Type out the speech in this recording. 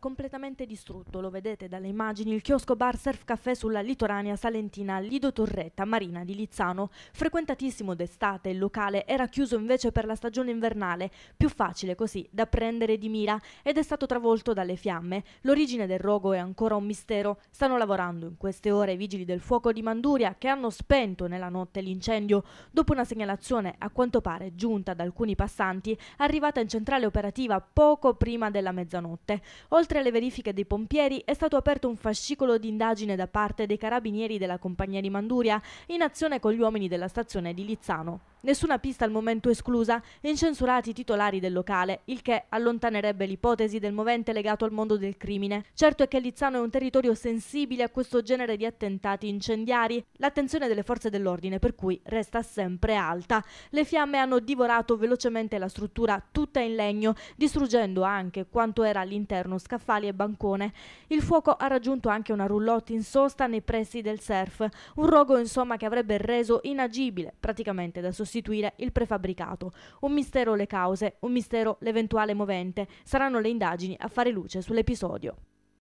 Completamente distrutto, lo vedete dalle immagini, il chiosco bar surf caffè sulla litoranea salentina Lido Torretta, Marina di Lizzano. Frequentatissimo d'estate, il locale era chiuso invece per la stagione invernale, più facile così da prendere di mira ed è stato travolto dalle fiamme. L'origine del rogo è ancora un mistero. Stanno lavorando in queste ore i vigili del fuoco di Manduria che hanno spento nella notte l'incendio dopo una segnalazione a quanto pare giunta da alcuni passanti arrivata in centrale operativa poco prima della mezzanotte. Oltre Oltre alle verifiche dei pompieri, è stato aperto un fascicolo di indagine da parte dei carabinieri della compagnia di Manduria in azione con gli uomini della stazione di Lizzano. Nessuna pista al momento esclusa e incensurati i titolari del locale, il che allontanerebbe l'ipotesi del movente legato al mondo del crimine. Certo è che Lizzano è un territorio sensibile a questo genere di attentati incendiari. L'attenzione delle forze dell'ordine per cui resta sempre alta. Le fiamme hanno divorato velocemente la struttura tutta in legno, distruggendo anche quanto era all'interno scaffali e bancone. Il fuoco ha raggiunto anche una roulotte in sosta nei pressi del surf, un rogo insomma che avrebbe reso inagibile praticamente da sostituire sostituire il prefabbricato. Un mistero le cause, un mistero l'eventuale movente. Saranno le indagini a fare luce sull'episodio.